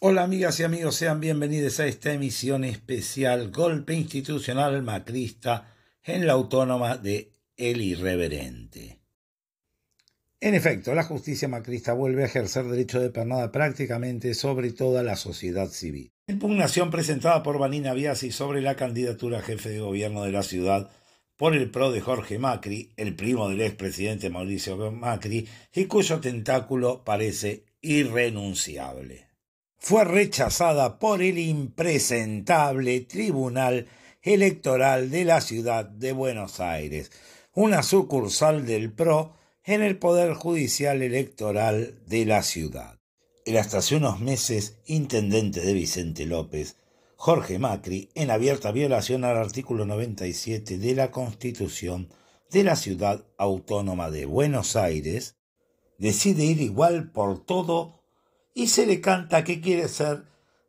Hola amigas y amigos, sean bienvenidos a esta emisión especial Golpe Institucional Macrista en la Autónoma de El Irreverente. En efecto, la justicia macrista vuelve a ejercer derecho de pernada prácticamente sobre toda la sociedad civil. Impugnación presentada por Vanina Biasi sobre la candidatura a jefe de gobierno de la ciudad por el PRO de Jorge Macri, el primo del expresidente Mauricio Macri, y cuyo tentáculo parece irrenunciable fue rechazada por el impresentable Tribunal Electoral de la Ciudad de Buenos Aires, una sucursal del PRO en el Poder Judicial Electoral de la ciudad. El hasta hace unos meses intendente de Vicente López, Jorge Macri, en abierta violación al artículo 97 de la Constitución de la Ciudad Autónoma de Buenos Aires, decide ir igual por todo y se le canta que quiere ser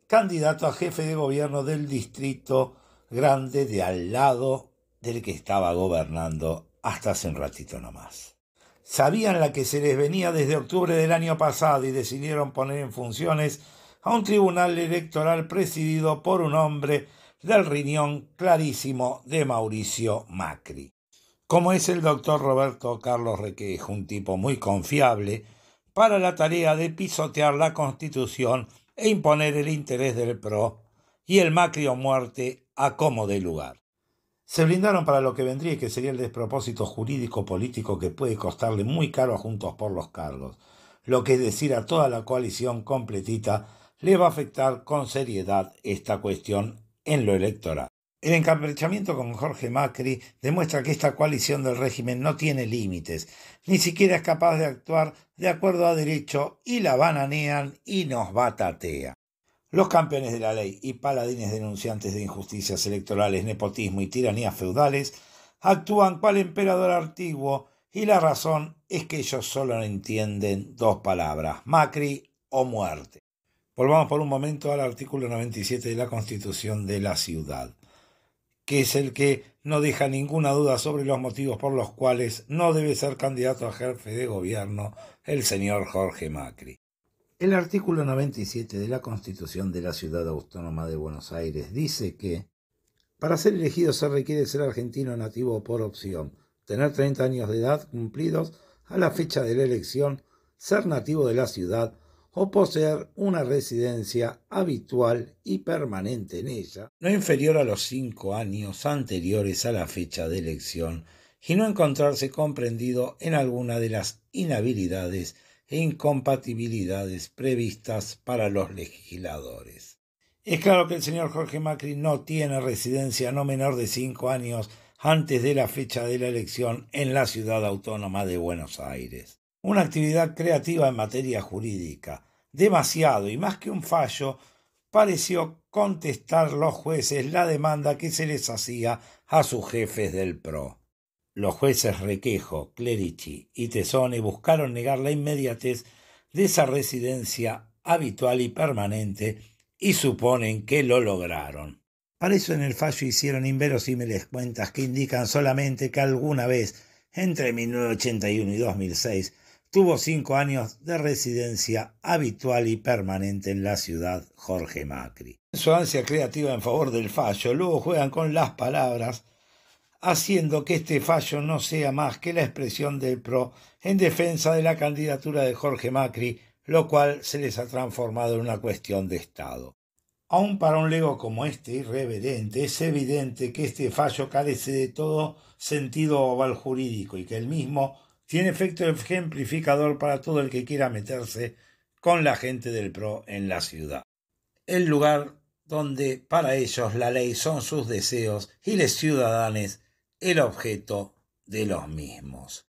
candidato a jefe de gobierno del distrito grande de al lado del que estaba gobernando hasta hace un ratito nomás. Sabían la que se les venía desde octubre del año pasado y decidieron poner en funciones a un tribunal electoral presidido por un hombre del riñón clarísimo de Mauricio Macri. Como es el doctor Roberto Carlos Requejo, un tipo muy confiable, para la tarea de pisotear la Constitución e imponer el interés del PRO y el Macri muerte a como de lugar. Se blindaron para lo que vendría y que sería el despropósito jurídico-político que puede costarle muy caro a Juntos por los Cargos, lo que es decir a toda la coalición completita le va a afectar con seriedad esta cuestión en lo electoral. El encaprichamiento con Jorge Macri demuestra que esta coalición del régimen no tiene límites, ni siquiera es capaz de actuar de acuerdo a derecho y la bananean y nos batatea. Los campeones de la ley y paladines denunciantes de injusticias electorales, nepotismo y tiranías feudales actúan cual emperador antiguo y la razón es que ellos solo entienden dos palabras, Macri o muerte. Volvamos por un momento al artículo 97 de la Constitución de la Ciudad que es el que no deja ninguna duda sobre los motivos por los cuales no debe ser candidato a jefe de gobierno el señor Jorge Macri. El artículo 97 de la Constitución de la Ciudad Autónoma de Buenos Aires dice que para ser elegido se requiere ser argentino nativo por opción, tener 30 años de edad cumplidos a la fecha de la elección, ser nativo de la ciudad, o poseer una residencia habitual y permanente en ella, no inferior a los cinco años anteriores a la fecha de elección, y no encontrarse comprendido en alguna de las inhabilidades e incompatibilidades previstas para los legisladores. Es claro que el señor Jorge Macri no tiene residencia no menor de cinco años antes de la fecha de la elección en la ciudad autónoma de Buenos Aires. Una actividad creativa en materia jurídica, demasiado y más que un fallo, pareció contestar los jueces la demanda que se les hacía a sus jefes del PRO. Los jueces Requejo, Clerici y Tesone buscaron negar la inmediatez de esa residencia habitual y permanente y suponen que lo lograron. Para eso en el fallo hicieron inverosímiles cuentas que indican solamente que alguna vez, entre 1981 y 2006, tuvo cinco años de residencia habitual y permanente en la ciudad Jorge Macri. su ansia creativa en favor del fallo, luego juegan con las palabras, haciendo que este fallo no sea más que la expresión del PRO en defensa de la candidatura de Jorge Macri, lo cual se les ha transformado en una cuestión de Estado. Aun para un lego como este irreverente, es evidente que este fallo carece de todo sentido oval jurídico y que el mismo tiene efecto ejemplificador para todo el que quiera meterse con la gente del PRO en la ciudad. El lugar donde para ellos la ley son sus deseos y los ciudadanos el objeto de los mismos.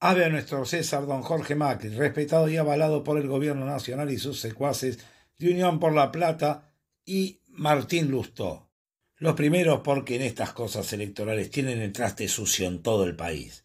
Ave a nuestro César don Jorge Macri, respetado y avalado por el gobierno nacional y sus secuaces de Unión por la Plata y Martín Lustó. Los primeros porque en estas cosas electorales tienen el traste sucio en todo el país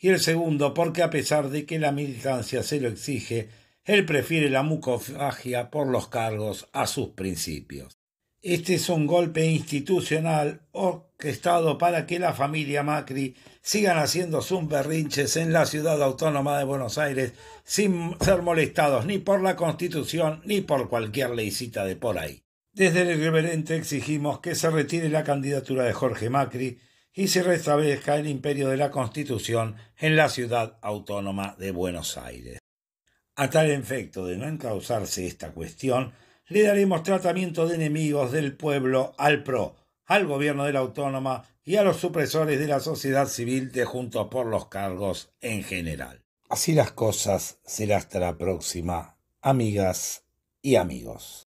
y el segundo porque a pesar de que la militancia se lo exige, él prefiere la mucofagia por los cargos a sus principios. Este es un golpe institucional orquestado para que la familia Macri sigan haciendo sus berrinches en la ciudad autónoma de Buenos Aires sin ser molestados ni por la Constitución ni por cualquier leycita de por ahí. Desde el reverente exigimos que se retire la candidatura de Jorge Macri y se restablezca el imperio de la Constitución en la ciudad autónoma de Buenos Aires. A tal efecto de no encauzarse esta cuestión, le daremos tratamiento de enemigos del pueblo al PRO, al gobierno de la autónoma y a los supresores de la sociedad civil de Juntos por los Cargos en general. Así las cosas será hasta la próxima, amigas y amigos.